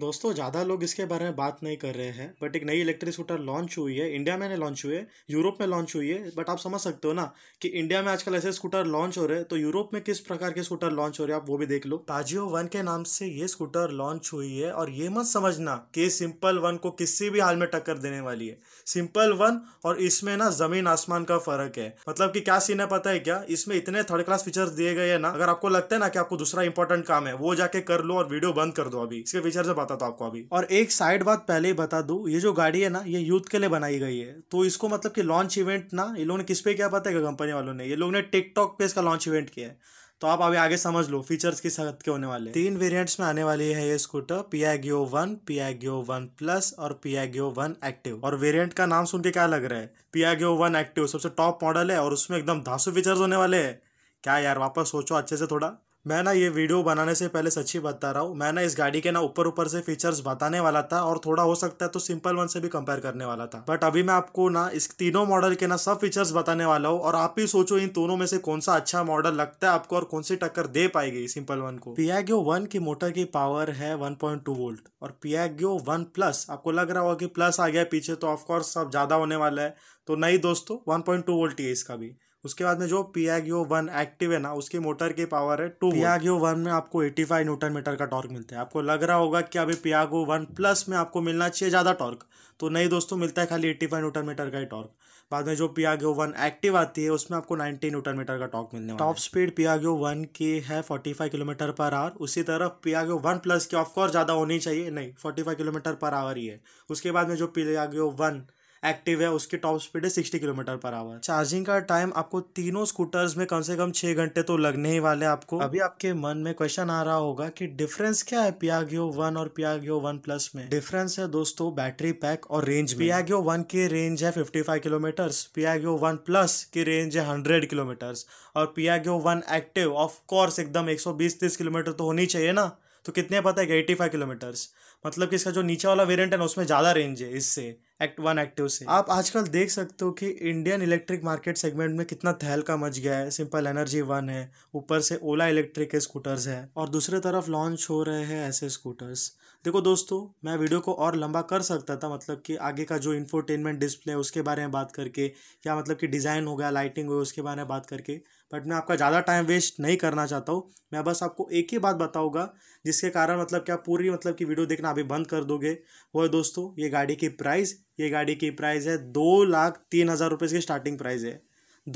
दोस्तों ज़्यादा लोग इसके बारे में बात नहीं कर रहे हैं बट एक नई इलेक्ट्रिक स्कूटर लॉन्च हुई है इंडिया में नहीं लॉन्च हुई है यूरोप में लॉन्च हुई है बट आप समझ सकते हो ना कि इंडिया में आजकल ऐसे स्कूटर लॉन्च हो रहे हैं तो यूरोप में किस प्रकार के स्कूटर लॉन्च हो रहे हैं आप वो भी देख लो पाजियो वन के नाम से ये स्कूटर लॉन्च हुई है और ये मत समझना कि सिंपल वन को किसी भी हाल में टक्कर देने वाली है सिंपल वन और इसमें ना जमीन आसमान का फर्क है मतलब कि क्या सीन है पता है क्या इसमें इतने थर्ड क्लास फीचर्स दिए गए हैं ना अगर आपको लगता है ना कि आपको दूसरा इंपॉर्टेंट काम है वो जाके कर लो और वीडियो बंद कर दो अभी इसके फीचर से बताता था आपको अभी और एक साइड बात पहले ही बता दू ये जो गाड़ी है ना ये यूथ के लिए बनाई गई है तो इसको मतलब कि लॉन्च इवेंट ना ये लोग ने किस पे क्या बताएगा कंपनी वालों ने ये लोग ने टिकटॉक पे इसका लॉन्च इवेंट किया है तो आप अभी आगे समझ लो फीचर्स किस हद के होने वाले तीन वेरिएंट्स में आने वाली है ये scooter Piaggio one Piaggio one plus और Piaggio one active और वेरिएंट का नाम सुन के क्या लग रहा है Piaggio one active सबसे टॉप मॉडल है और उसमें एकदम धासु फीचर्स होने वाले हैं क्या यार वापस सोचो अच्छे से थोड़ा मैं ना ये वीडियो बनाने से पहले सच्ची बता रहा हूँ मैं ना इस गाड़ी के ना ऊपर ऊपर से फीचर्स बताने वाला था और थोड़ा हो सकता है तो सिंपल वन से भी कंपेयर करने वाला था बट अभी मैं आपको ना इस तीनों मॉडल के ना सब फीचर्स बताने वाला हूँ और आप ही सोचो इन दोनों में से कौन सा अच्छा मॉडल लगता है आपको और कौन सी टक्कर दे पाएगी सिंपल वन को पियागो वन की मोटर की पावर है वन वोल्ट और पियागो वन प्लस आपको लग रहा होगा कि प्लस आ गया पीछे तो ऑफकोर्स सब ज़्यादा होने वाला है तो नहीं दोस्तों वन पॉइंट टू वोल्ट ही है इसका भी उसके बाद में जो पियागियो वन एक्टिव है ना उसकी मोटर की पावर है टू पियागियो वन में आपको एटी फाइव न्यूटन मीटर का टॉर्क मिलता है आपको लग रहा होगा कि अभी पियागो वन प्लस में आपको मिलना चाहिए ज़्यादा टॉर्क तो नहीं दोस्तों मिलता है खाली एट्टी फाइव न्यूटन मीटर का ही टॉर्क बाद में जो पियागियो वन एक्टिव आती है उसमें आपको नाइनटी न्यूटन मीटर का टॉर्क मिलने टॉप स्पीड पियागियो वन की है फाइव किलोमीटर पर आवर उसी तरफ पियागियो वन प्लस की ऑफकोर्स ज़्यादा होनी चाहिए नहीं फाइव किलोमीटर पर आवर ही है उसके बाद में जो पियागियो वन एक्टिव है उसकी टॉप स्पीड है sixty kilometre per hour charging का टाइम आपको तीनों स्कूटर्स में कम से कम छह घंटे तो लगने ही वाले आपको अभी आपके मन में क्वेश्चन आ रहा होगा कि डिफरेंस क्या है पियागियो वन और पियागियो वन प्लस में डिफरेंस है दोस्तों बैटरी पैक और रेंज पियागियो वन की रेंज है fifty five kilometres Piaggio one plus की रेंज है हंड्रेड किलोमीटर्स और Piaggio one active of course एकदम एक सौ बीस तीस किलोमीटर तो होनी चाहिए ना तो कितने पता है एट्टी फाइव किलोमीटर्स मतलब कि इसका जो नीचे वाला वेरियंट है ना उसमें ज़्यादा रेंज है इससे एक्ट वन एक्टिव से आप आजकल देख सकते हो कि इंडियन इलेक्ट्रिक मार्केट सेगमेंट में कितना तहलका मच गया है सिंपल एनर्जी वन है ऊपर से ओला इलेक्ट्रिक के स्कूटर्स है और दूसरे तरफ लॉन्च हो रहे हैं ऐसे स्कूटर्स देखो दोस्तों मैं वीडियो को और लंबा कर सकता था मतलब कि आगे का जो इन्फोटेनमेंट डिस्प्ले है उसके बारे में बात करके या मतलब कि डिज़ाइन हो गया लाइटिंग हो गया उसके बारे में बात करके बट मैं आपका ज़्यादा टाइम वेस्ट नहीं करना चाहता हूँ मैं बस आपको एक ही बात बताऊँगा जिसके कारण मतलब क्या पूरी मतलब कि वीडियो देखना अभी बंद कर दोगे वो है दोस्तों ये गाड़ी की प्राइस ये गाड़ी की प्राइस है दो लाख तीन हज़ार रुपये इसकी स्टार्टिंग प्राइस है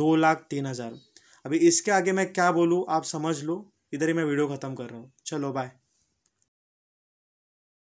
दो लाख तीन हज़ार अभी इसके आगे मैं क्या बोलूँ आप समझ लो इधर ही मैं वीडियो ख़त्म कर रहा हूँ चलो बाय